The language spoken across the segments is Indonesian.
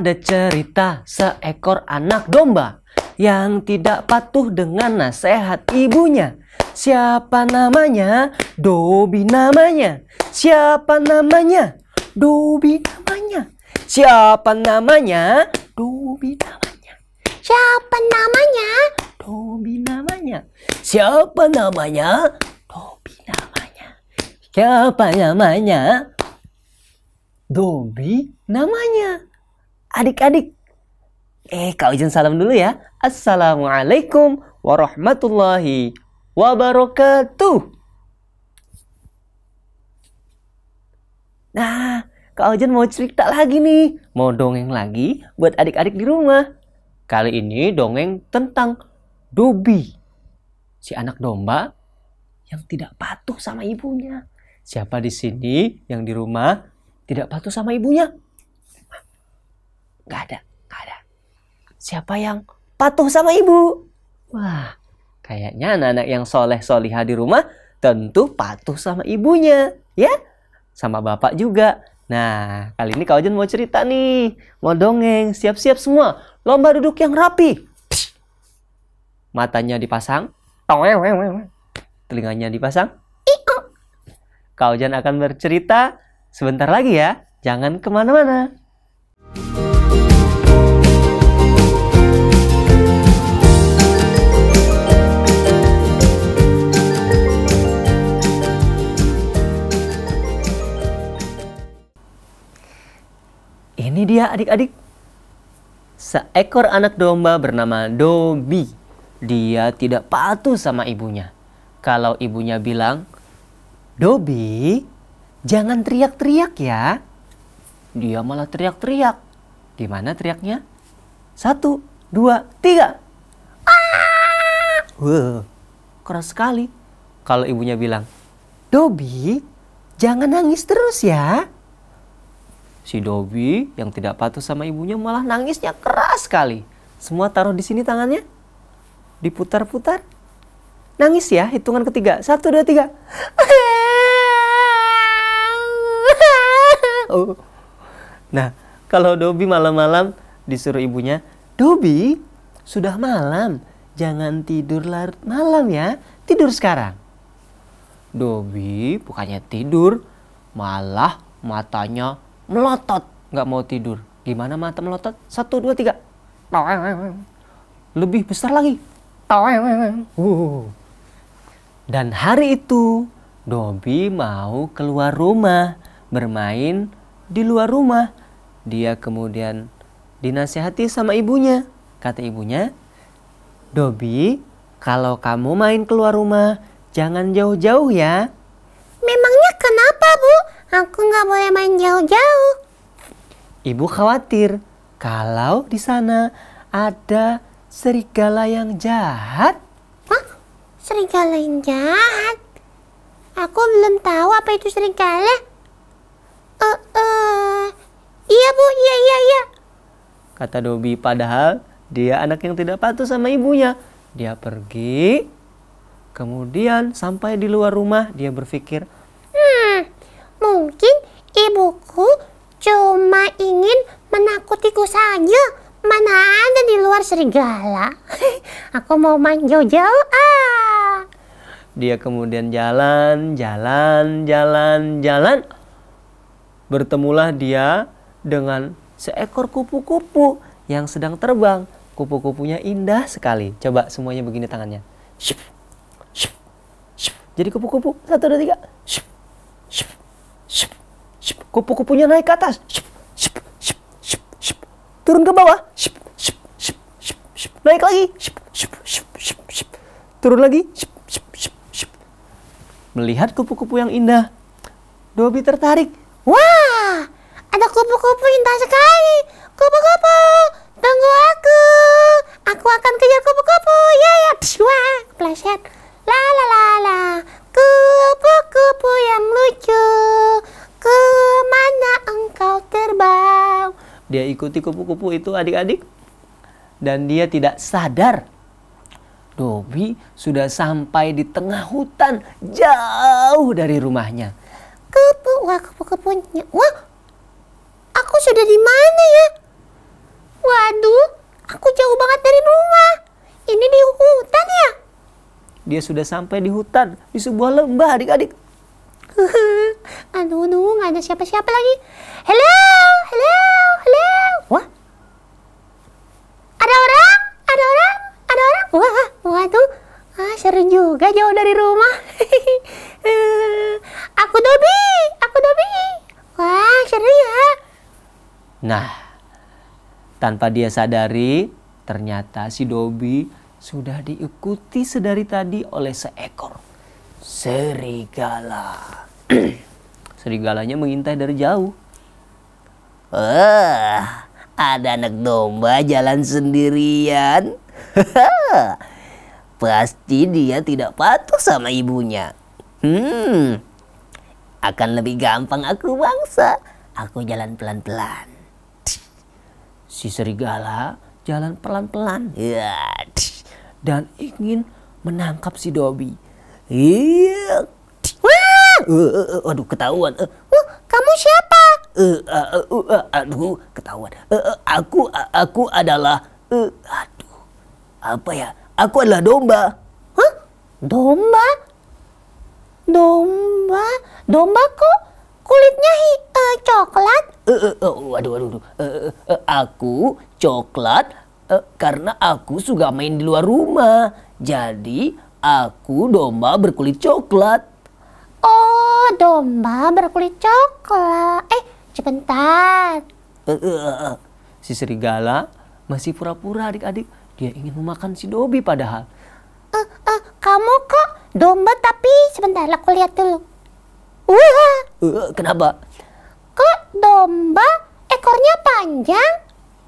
ada cerita seekor anak domba yang tidak patuh dengan nasihat ibunya. Siapa namanya? Dobi namanya. Siapa namanya? Dobi namanya. Siapa namanya? Dobi namanya. Siapa namanya? Dobi namanya. Siapa namanya? Dobi namanya. Siapa namanya? Dobi namanya adik-adik. Eh, Kak izin salam dulu ya. Assalamualaikum warahmatullahi wabarakatuh. Nah, Kak Ojen mau cerita lagi nih. Mau dongeng lagi buat adik-adik di rumah. Kali ini dongeng tentang Dobi. Si anak domba yang tidak patuh sama ibunya. Siapa di sini yang di rumah tidak patuh sama ibunya? Gak ada, gak ada. Siapa yang patuh sama ibu? Wah, kayaknya anak-anak yang soleh solihah di rumah tentu patuh sama ibunya, ya? Sama bapak juga. Nah, kali ini kau mau cerita nih. Mau dongeng, siap-siap semua. Lomba duduk yang rapi. Matanya dipasang. Telinganya dipasang. Iko. Kau akan bercerita sebentar lagi ya. Jangan kemana-mana. Thank you Ya adik-adik, seekor anak domba bernama Dobi. Dia tidak patuh sama ibunya. Kalau ibunya bilang, Dobi, jangan teriak-teriak ya. Dia malah teriak-teriak. Gimana teriaknya? Satu, dua, tiga. ah! Wow, keras sekali. Kalau ibunya bilang, Dobi, jangan nangis terus ya. Si Dobi yang tidak patuh sama ibunya malah nangisnya keras sekali. Semua taruh di sini tangannya. Diputar-putar. Nangis ya, hitungan ketiga. Satu, dua, tiga. Oh. Nah, kalau Dobi malam-malam disuruh ibunya, Dobi, sudah malam. Jangan tidur larut malam ya. Tidur sekarang. Dobi bukannya tidur, malah matanya melotot, nggak mau tidur. Gimana mata melotot? Satu, dua, tiga. Lebih besar lagi. Dan hari itu Dobi mau keluar rumah, bermain di luar rumah. Dia kemudian dinasehati sama ibunya. Kata ibunya, Dobi, kalau kamu main keluar rumah, jangan jauh-jauh ya. Memang Aku nggak boleh main jauh-jauh. Ibu khawatir kalau di sana ada serigala yang jahat. Hah? Serigala yang jahat? Aku belum tahu apa itu serigala. Eh, uh, uh, iya bu, iya, iya, iya. Kata Dobi, padahal dia anak yang tidak patuh sama ibunya. Dia pergi, kemudian sampai di luar rumah dia berpikir, hmm. Mungkin ibuku cuma ingin menakutiku saja. Mana ada di luar serigala. Aku mau main jauh-jauh ah. Dia kemudian jalan, jalan, jalan, jalan. Bertemulah dia dengan seekor kupu-kupu yang sedang terbang. Kupu-kupunya indah sekali. Coba semuanya begini tangannya. Jadi kupu-kupu. Satu, dua, tiga. Shup kupu-kupunya naik ke atas turun ke bawah naik lagi turun lagi melihat kupu-kupu yang indah Dobi tertarik wah ada kupu-kupu indah sekali kupu-kupu tunggu aku aku akan kejar kupu-kupu ya ya wah pleset la la la la kupu-kupu yang lucu Kemana engkau terbang? Dia ikuti kupu-kupu itu adik-adik. Dan dia tidak sadar. Dobi sudah sampai di tengah hutan jauh dari rumahnya. Kupu, wah kupu-kupunya. Wah, aku sudah di mana ya? Waduh, aku jauh banget dari rumah. Ini di hutan ya? Dia sudah sampai di hutan, di sebuah lembah adik-adik. Aduh, aduh, nggak ada siapa-siapa lagi. Hello, hello, hello. Wah, ada orang, ada orang, ada orang. Wah, wah tuh, ah, seru juga jauh dari rumah. Eh, aku Dobi, aku Dobi. Wah, seru ya. Nah, tanpa dia sadari, ternyata si Dobi sudah diikuti sedari tadi oleh seekor serigala. Serigalanya mengintai dari jauh. Wah, ada anak domba jalan sendirian. Pasti dia tidak patuh sama ibunya. Hmm, akan lebih gampang aku bangsa. Aku jalan pelan-pelan. Si serigala jalan pelan-pelan. Ya. Dan ingin menangkap si Dobby. Iya, uh, uh, uh, aduh ketahuan. Uh, eh, uh, eh, kamu siapa? Uh, uh, uh, uh, aduh ketahuan. Uh, uh, aku uh, aku adalah uh, aduh apa ya? Aku adalah domba. Hah? Domba? Domba? Domba kok kulitnya hi, uh, coklat? Uh, uh, uh, waduh, waduh, waduh. Uh, uh, uh, aku coklat uh, karena aku suka main di luar rumah. Jadi aku domba berkulit coklat. Oh, domba berkulit coklat. Eh, sebentar. Uh, eh, uh, eh, uh. Eh, si serigala masih pura-pura adik-adik. Dia ingin memakan si Dobi padahal. Uh, uh, kamu kok domba tapi sebentar aku lihat dulu. Wah. Uh, kenapa? Kok domba ekornya panjang?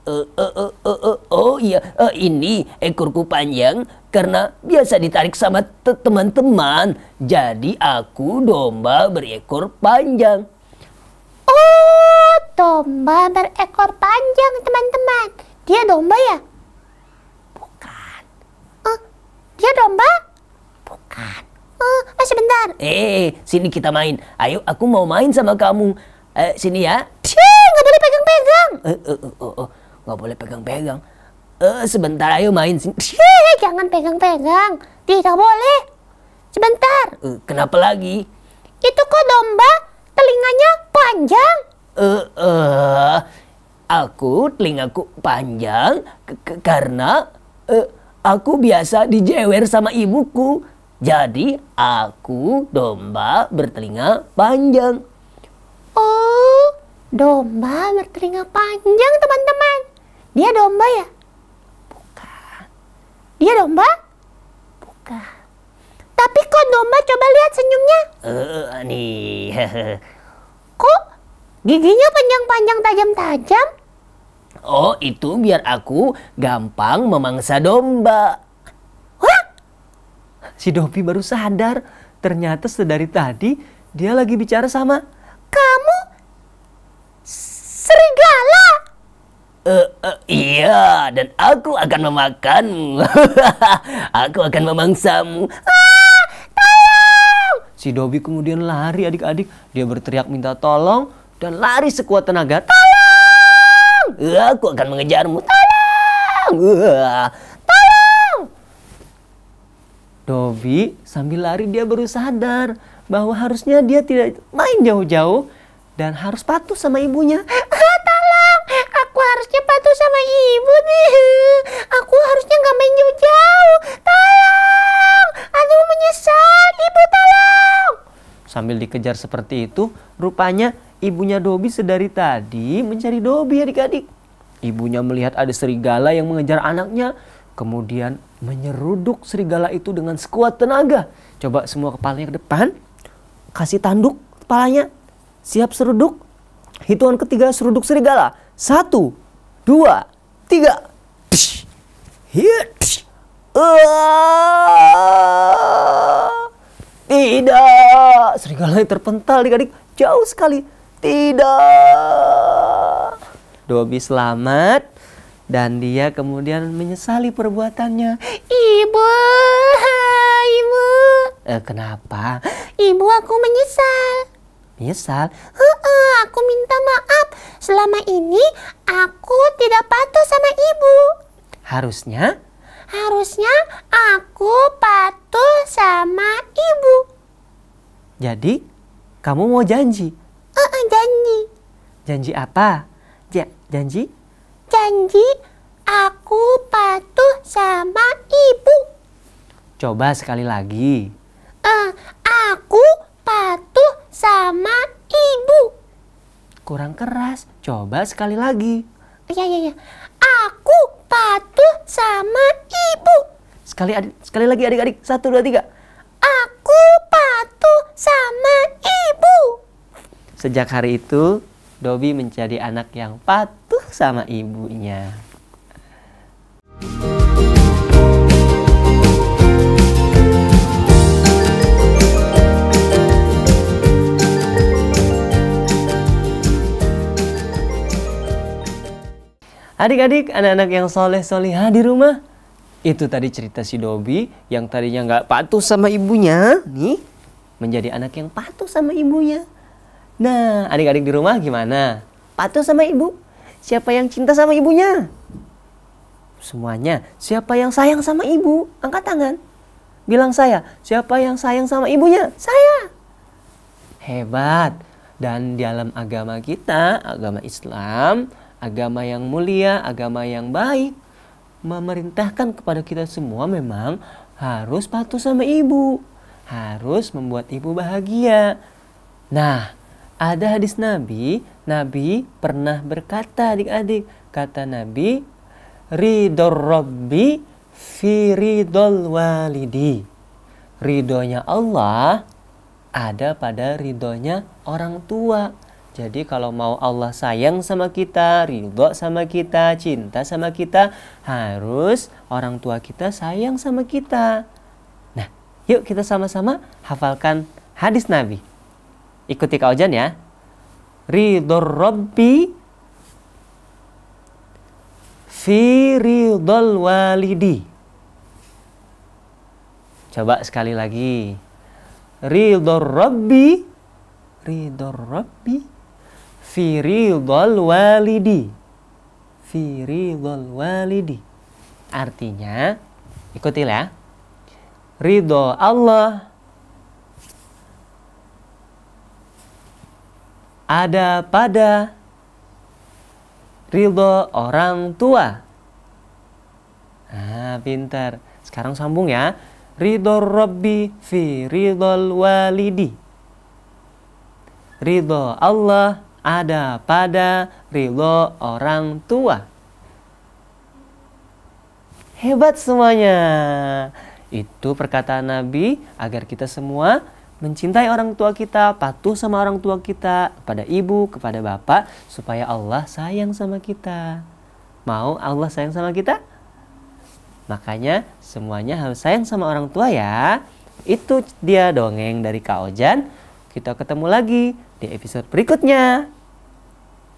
Uh, uh, uh, uh, uh, oh iya, uh, ini ekorku panjang, karena biasa ditarik sama teman-teman. Jadi aku domba berekor panjang. Oh, domba berekor panjang, teman-teman. Dia domba ya? Bukan. oh dia domba? Bukan. oh eh sebentar. Eh, sini kita main. Ayo, aku mau main sama kamu. Eh, sini ya. Cih, nggak boleh pegang-pegang. Eh, eh, eh, eh, eh nggak boleh pegang-pegang. Eh, sebentar ayo main sini. Jangan pegang-pegang. Tidak boleh. Sebentar. Eh, kenapa lagi? Itu kok domba telinganya panjang. Eh, eh aku telingaku panjang karena aku biasa dijewer sama ibuku. Jadi aku domba bertelinga panjang. Oh, domba bertelinga panjang teman-teman. Dia domba ya? Dia domba? Bukan. Tapi kok domba coba lihat senyumnya? Uh, nih. kok giginya panjang-panjang tajam-tajam? Oh, itu biar aku gampang memangsa domba. Hah? Si Dovi baru sadar. Ternyata sedari tadi dia lagi bicara sama... Kamu? Uh, uh, iya, dan aku akan memakanmu. aku akan memangsamu. Ah, tolong! Si Dobby kemudian lari adik-adik. Dia berteriak minta tolong dan lari sekuat tenaga. Tolong! Uh, aku akan mengejarmu. Tolong! Uh, tolong! Dobby sambil lari dia baru sadar bahwa harusnya dia tidak main jauh-jauh dan harus patuh sama ibunya harusnya patuh sama ibu nih. Aku harusnya nggak main jauh-jauh. Tolong, aku menyesal, ibu tolong. Sambil dikejar seperti itu, rupanya ibunya Dobi sedari tadi mencari Dobi adik-adik. Ibunya melihat ada serigala yang mengejar anaknya, kemudian menyeruduk serigala itu dengan sekuat tenaga. Coba semua kepalanya ke depan, kasih tanduk kepalanya, siap seruduk. Hitungan ketiga seruduk serigala. Satu, dua, tiga. Hit. Ah. tidak. Serigala yang terpental adik-adik jauh sekali. Tidak. Dobi selamat dan dia kemudian menyesali perbuatannya. Ibu, ibu. Eh, kenapa? Ibu aku menyesal. Ya aku minta maaf. Selama ini aku tidak patuh sama ibu. Harusnya? Harusnya aku patuh sama ibu. Jadi kamu mau janji? Uh-uh, janji. Janji apa? Ja janji? Janji aku patuh sama ibu. Coba sekali lagi. Uh, aku patuh sama ibu. Kurang keras, coba sekali lagi. Iya, iya, iya. Aku patuh sama ibu. Sekali, adik, sekali lagi adik-adik, satu, dua, tiga. Aku patuh sama ibu. Sejak hari itu, Dobi menjadi anak yang patuh sama ibunya. Adik-adik, anak-anak yang soleh-solehah di rumah. Itu tadi cerita si Dobi yang tadinya nggak patuh sama ibunya, nih menjadi anak yang patuh sama ibunya. Nah, adik-adik di rumah gimana? Patuh sama ibu? Siapa yang cinta sama ibunya? Semuanya. Siapa yang sayang sama ibu? Angkat tangan. Bilang saya, siapa yang sayang sama ibunya? Saya. Hebat. Dan dalam agama kita, agama Islam, agama yang mulia, agama yang baik, memerintahkan kepada kita semua memang harus patuh sama ibu. Harus membuat ibu bahagia. Nah, ada hadis Nabi, Nabi pernah berkata adik-adik, kata Nabi, Ridor Rabbi fi ridol walidi. Ridhonya Allah ada pada ridhonya orang tua. Jadi kalau mau Allah sayang sama kita, ridho sama kita, cinta sama kita, harus orang tua kita sayang sama kita. Nah, yuk kita sama-sama hafalkan hadis Nabi. Ikuti Kak Ojan ya. Ridho Rabbi fi ridhol walidi. Coba sekali lagi. Ridho Rabbi Ridho Rabbi Firidol walidi. Firidol walidi. Artinya, ikutilah. Ridho Allah ada pada ridho orang tua. Ah, pintar. Sekarang sambung ya. Ridho Rabbi fi ridho walidi. Ridho Allah ada pada ridho orang tua. Hebat semuanya. Itu perkataan Nabi agar kita semua mencintai orang tua kita, patuh sama orang tua kita, kepada ibu, kepada bapak, supaya Allah sayang sama kita. Mau Allah sayang sama kita? Makanya semuanya harus sayang sama orang tua ya. Itu dia dongeng dari Kak Ojan. Kita ketemu lagi di episode berikutnya.